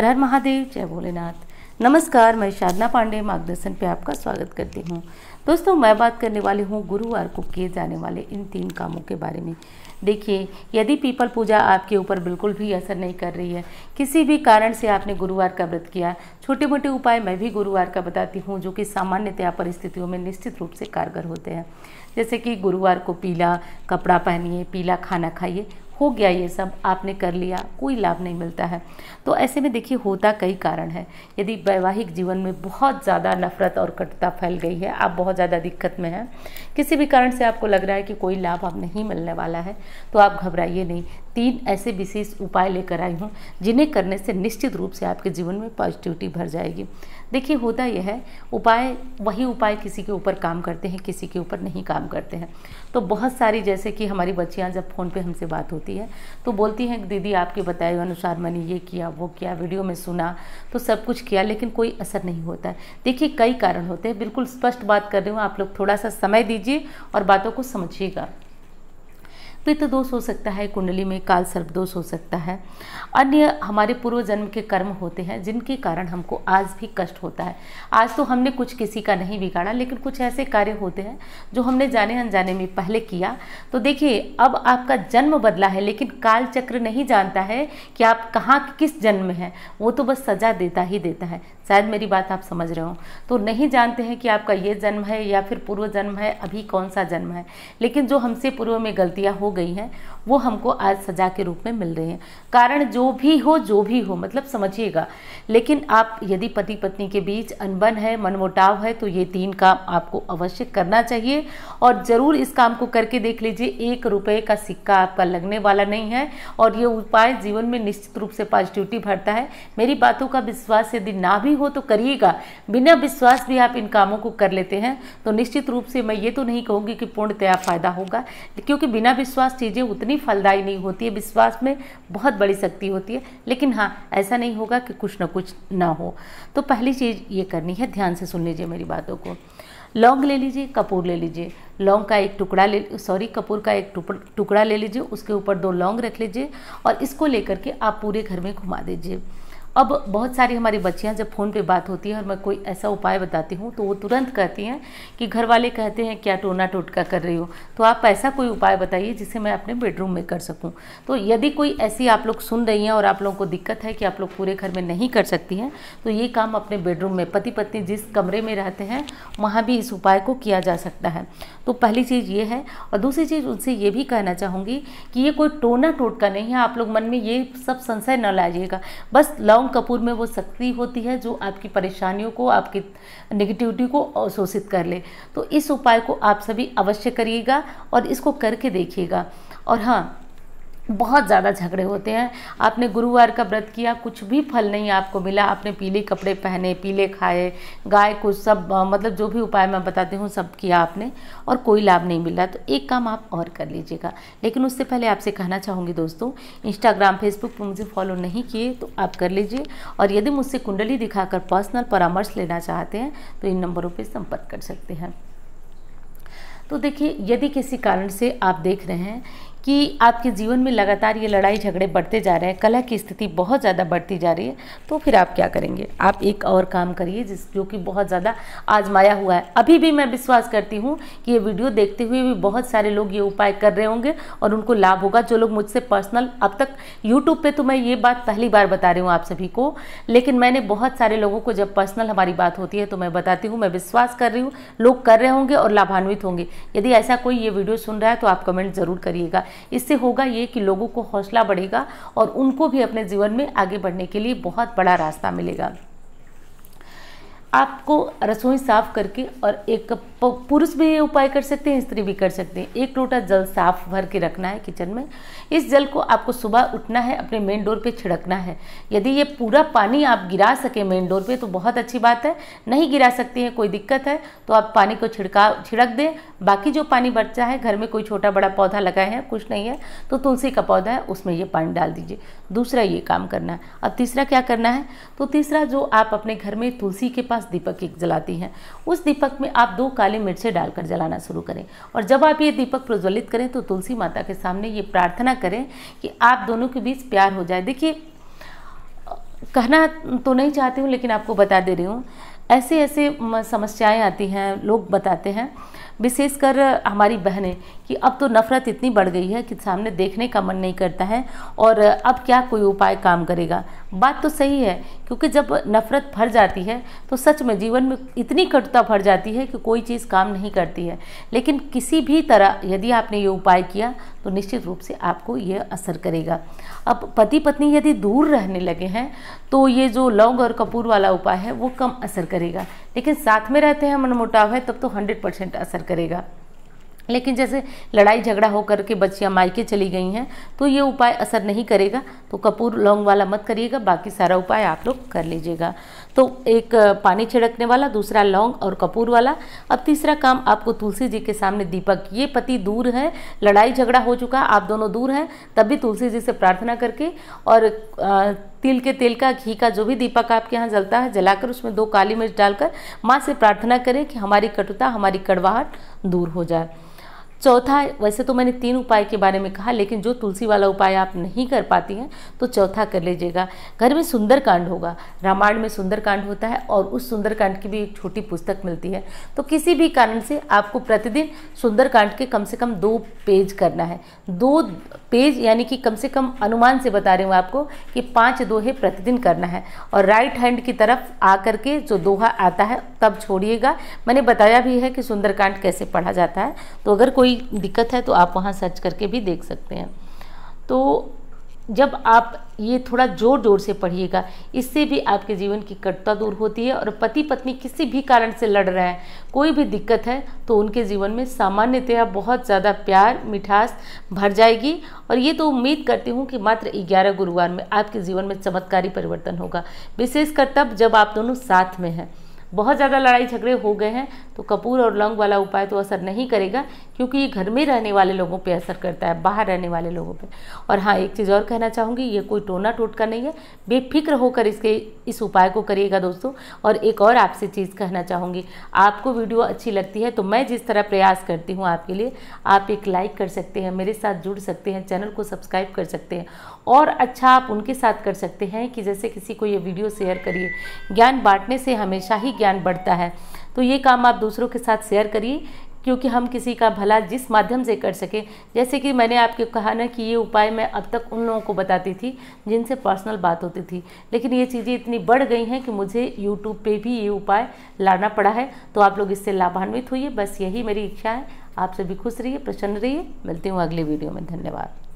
हर हर महादेव जय भोलेनाथ नमस्कार मैं शारदा पांडे मार्गदर्शन पे आपका स्वागत करती हूँ दोस्तों मैं बात करने वाली हूँ गुरुवार को किए जाने वाले इन तीन कामों के बारे में देखिए यदि पीपल पूजा आपके ऊपर बिल्कुल भी असर नहीं कर रही है किसी भी कारण से आपने गुरुवार का व्रत किया छोटे मोटे उपाय मैं भी गुरुवार का बताती हूँ जो कि सामान्यतया परिस्थितियों में निश्चित रूप से कारगर होते हैं जैसे कि गुरुवार को पीला कपड़ा पहनिए पीला खाना खाइए हो गया ये सब आपने कर लिया कोई लाभ नहीं मिलता है तो ऐसे में देखिए होता कई कारण है यदि वैवाहिक जीवन में बहुत ज़्यादा नफरत और कटुता फैल गई है आप बहुत ज़्यादा दिक्कत में हैं किसी भी कारण से आपको लग रहा है कि कोई लाभ आप नहीं मिलने वाला है तो आप घबराइए नहीं तीन ऐसे विशेष उपाय लेकर आई हूँ जिन्हें करने से निश्चित रूप से आपके जीवन में पॉजिटिविटी भर जाएगी देखिए होता यह है उपाय वही उपाय किसी के ऊपर काम करते हैं किसी के ऊपर नहीं काम करते हैं तो बहुत सारी जैसे कि हमारी बच्चियाँ जब फ़ोन पे हमसे बात होती है तो बोलती हैं दीदी आपके बताए अनुसार मैंने ये किया वो किया वीडियो में सुना तो सब कुछ किया लेकिन कोई असर नहीं होता है देखिए कई कारण होते हैं बिल्कुल स्पष्ट बात कर रही हूँ आप लोग थोड़ा सा समय दीजिए और बातों को समझिएगा पित्त दोष हो सकता है कुंडली में काल सर्प दोष हो सकता है अन्य हमारे पूर्व जन्म के कर्म होते हैं जिनके कारण हमको आज भी कष्ट होता है आज तो हमने कुछ किसी का नहीं बिगाड़ा लेकिन कुछ ऐसे कार्य होते हैं जो हमने जाने अनजाने में पहले किया तो देखिए अब आपका जन्म बदला है लेकिन काल चक्र नहीं जानता है कि आप कहाँ किस जन्म में हैं वो तो बस सजा देता ही देता है शायद मेरी बात आप समझ रहे हो तो नहीं जानते हैं कि आपका ये जन्म है या फिर पूर्व जन्म है अभी कौन सा जन्म है लेकिन जो हमसे पूर्व में गलतियाँ हो गई गई हैं वो हमको आज सजा के रूप में मिल रहे हैं कारण जो भी हो जो भी हो मतलब समझिएगा लेकिन आप यदि पति पत्नी के बीच अनबन है मनमुटाव है तो ये तीन काम आपको अवश्य करना चाहिए और ज़रूर इस काम को करके देख लीजिए एक रुपये का सिक्का आपका लगने वाला नहीं है और ये उपाय जीवन में निश्चित रूप से पॉजिटिविटी भरता है मेरी बातों का विश्वास यदि ना भी हो तो करिएगा बिना विश्वास भी आप इन कामों को कर लेते हैं तो निश्चित रूप से मैं ये तो नहीं कहूँगी कि पूर्णतया फ़ायदा होगा क्योंकि बिना विश्वास चीज़ें उतनी इतनी फलदायी नहीं होती है विश्वास में बहुत बड़ी शक्ति होती है लेकिन हाँ ऐसा नहीं होगा कि कुछ ना कुछ ना हो तो पहली चीज़ ये करनी है ध्यान से सुन लीजिए मेरी बातों को लौंग ले लीजिए कपूर ले लीजिए लौंग का एक टुकड़ा ले सॉरी कपूर का एक टुकड़ा ले लीजिए उसके ऊपर दो लौंग रख लीजिए और इसको लेकर के आप पूरे घर में घुमा दीजिए अब बहुत सारी हमारी बच्चियां जब फ़ोन पे बात होती है और मैं कोई ऐसा उपाय बताती हूँ तो वो तुरंत कहती हैं कि घर वाले कहते हैं क्या टोना टोटका कर रही हो तो आप ऐसा कोई उपाय बताइए जिसे मैं अपने बेडरूम में कर सकूँ तो यदि कोई ऐसी आप लोग सुन रही हैं और आप लोगों को दिक्कत है कि आप लोग पूरे घर में नहीं कर सकती हैं तो ये काम अपने बेडरूम में पति पत्नी जिस कमरे में रहते हैं वहाँ भी इस उपाय को किया जा सकता है तो पहली चीज़ ये है और दूसरी चीज़ उनसे ये भी कहना चाहूँगी कि ये कोई टोना टोटका नहीं है आप लोग मन में ये सब संशय न लाइजिएगा बस लव ब्राउन कपूर में वो शक्ति होती है जो आपकी परेशानियों को आपकी नेगेटिविटी को अवशोषित कर ले तो इस उपाय को आप सभी अवश्य करिएगा और इसको करके देखिएगा और हाँ बहुत ज़्यादा झगड़े होते हैं आपने गुरुवार का व्रत किया कुछ भी फल नहीं आपको मिला आपने पीले कपड़े पहने पीले खाए गाय को सब मतलब जो भी उपाय मैं बताती हूँ सब किया आपने और कोई लाभ नहीं मिला तो एक काम आप और कर लीजिएगा लेकिन उससे पहले आपसे कहना चाहूँगी दोस्तों इंस्टाग्राम फेसबुक पर मुझे फॉलो नहीं किए तो आप कर लीजिए और यदि मुझसे कुंडली दिखाकर पर्सनल परामर्श लेना चाहते हैं तो इन नंबरों पर संपर्क कर सकते हैं तो देखिए यदि किसी कारण से आप देख रहे हैं कि आपके जीवन में लगातार ये लड़ाई झगड़े बढ़ते जा रहे हैं कला की स्थिति बहुत ज़्यादा बढ़ती जा रही है तो फिर आप क्या करेंगे आप एक और काम करिए जिस जो कि बहुत ज़्यादा आजमाया हुआ है अभी भी मैं विश्वास करती हूँ कि ये वीडियो देखते हुए भी बहुत सारे लोग ये उपाय कर रहे होंगे और उनको लाभ होगा जो लोग मुझसे पर्सनल अब तक यूट्यूब पर तो मैं ये बात पहली बार बता रही हूँ आप सभी को लेकिन मैंने बहुत सारे लोगों को जब पर्सनल हमारी बात होती है तो मैं बताती हूँ मैं विश्वास कर रही हूँ लोग कर रहे होंगे और लाभान्वित होंगे यदि ऐसा कोई ये वीडियो सुन रहा है तो आप कमेंट ज़रूर करिएगा इससे होगा ये कि लोगों को हौसला बढ़ेगा और उनको भी अपने जीवन में आगे बढ़ने के लिए बहुत बड़ा रास्ता मिलेगा आपको रसोई साफ करके और एक कप पुरुष भी ये उपाय कर सकते हैं स्त्री भी कर सकते हैं एक लोटा जल साफ भर के रखना है किचन में इस जल को आपको सुबह उठना है अपने मेन डोर पे छिड़कना है यदि ये पूरा पानी आप गिरा सके मेन डोर पे तो बहुत अच्छी बात है नहीं गिरा सकती हैं कोई दिक्कत है तो आप पानी को छिड़काव छिड़क दें बाकी जो पानी बचा है घर में कोई छोटा बड़ा पौधा लगाए हैं कुछ नहीं है तो तुलसी का पौधा है उसमें ये पानी डाल दीजिए दूसरा ये काम करना है अब तीसरा क्या करना है तो तीसरा जो आप अपने घर में तुलसी के पास पास दीपक एक जलाती हैं उस दीपक में आप दो काली मिर्चें डालकर जलाना शुरू करें और जब आप ये दीपक प्रज्वलित करें तो तुलसी माता के सामने ये प्रार्थना करें कि आप दोनों के बीच प्यार हो जाए देखिए कहना तो नहीं चाहती हूँ लेकिन आपको बता दे रही हूँ ऐसे ऐसे समस्याएं आती हैं लोग बताते हैं विशेषकर हमारी बहनें कि अब तो नफ़रत इतनी बढ़ गई है कि सामने देखने का मन नहीं करता है और अब क्या कोई उपाय काम करेगा बात तो सही है क्योंकि जब नफ़रत भर जाती है तो सच में जीवन में इतनी कटुता भर जाती है कि कोई चीज़ काम नहीं करती है लेकिन किसी भी तरह यदि आपने ये उपाय किया तो निश्चित रूप से आपको ये असर करेगा अब पति पत्नी यदि दूर रहने लगे हैं तो ये जो लौंग और कपूर वाला उपाय है वो कम असर करेगा लेकिन साथ में रहते हैं मनमुटाव है तब तो हंड्रेड परसेंट असर करेगा लेकिन जैसे लड़ाई झगड़ा होकर के बच्चियाँ मायके चली गई हैं तो ये उपाय असर नहीं करेगा तो कपूर लौंग वाला मत करिएगा बाकी सारा उपाय आप लोग कर लीजिएगा तो एक पानी छिड़कने वाला दूसरा लौंग और कपूर वाला अब तीसरा काम आपको तुलसी जी के सामने दीपक ये पति दूर है लड़ाई झगड़ा हो चुका आप दोनों दूर हैं तब भी तुलसी जी से प्रार्थना करके और तिल के तेल का घी का जो भी दीपक आपके यहाँ जलता है जलाकर उसमें दो काली मिर्च डालकर माँ से प्रार्थना करें कि हमारी कटुता हमारी कड़वाहट दूर हो जाए चौथा वैसे तो मैंने तीन उपाय के बारे में कहा लेकिन जो तुलसी वाला उपाय आप नहीं कर पाती हैं तो चौथा कर लीजिएगा घर में सुंदरकांड होगा रामायण में सुंदरकांड होता है और उस सुंदरकांड की भी एक छोटी पुस्तक मिलती है तो किसी भी कारण से आपको प्रतिदिन सुंदरकांड के कम से कम दो पेज करना है दो पेज यानी कि कम से कम अनुमान से बता रही हूँ आपको कि पाँच दोहे प्रतिदिन करना है और राइट हैंड की तरफ आ के जो दोहा आता है तब छोड़िएगा मैंने बताया भी है कि सुंदरकांड कैसे पढ़ा जाता है तो अगर कोई कोई दिक्कत है तो आप वहाँ सर्च करके भी देख सकते हैं तो जब आप ये थोड़ा जोर जोर से पढ़िएगा इससे भी आपके जीवन की कटता दूर होती है और पति पत्नी किसी भी कारण से लड़ रहे हैं कोई भी दिक्कत है तो उनके जीवन में सामान्यतः बहुत ज़्यादा प्यार मिठास भर जाएगी और ये तो उम्मीद करती हूँ कि मात्र 11 गुरुवार में आपके जीवन में चमत्कारी परिवर्तन होगा विशेषकर तब जब आप दोनों साथ में हैं बहुत ज़्यादा लड़ाई झगड़े हो गए हैं तो कपूर और लौंग वाला उपाय तो असर नहीं करेगा क्योंकि ये घर में रहने वाले लोगों पे असर करता है बाहर रहने वाले लोगों पे और हाँ एक चीज़ और कहना चाहूँगी ये कोई टोना टोटका नहीं है बेफिक्र होकर इसके इस उपाय को करिएगा दोस्तों और एक और आपसे चीज़ कहना चाहूँगी आपको वीडियो अच्छी लगती है तो मैं जिस तरह प्रयास करती हूँ आपके लिए आप एक लाइक कर सकते हैं मेरे साथ जुड़ सकते हैं चैनल को सब्सक्राइब कर सकते हैं और अच्छा आप उनके साथ कर सकते हैं कि जैसे किसी को ये वीडियो शेयर करिए ज्ञान बांटने से हमेशा ही ज्ञान बढ़ता है तो ये काम आप दूसरों के साथ शेयर करिए क्योंकि हम किसी का भला जिस माध्यम से कर सकें जैसे कि मैंने आपके कहा ना कि ये उपाय मैं अब तक उन लोगों को बताती थी जिनसे पर्सनल बात होती थी लेकिन ये चीज़ें इतनी बढ़ गई हैं कि मुझे यूट्यूब पे भी ये उपाय लाना पड़ा है तो आप लोग इससे लाभान्वित हुई बस यही मेरी इच्छा है आप सभी खुश रहिए प्रसन्न रहिए मिलती हूँ अगले वीडियो में धन्यवाद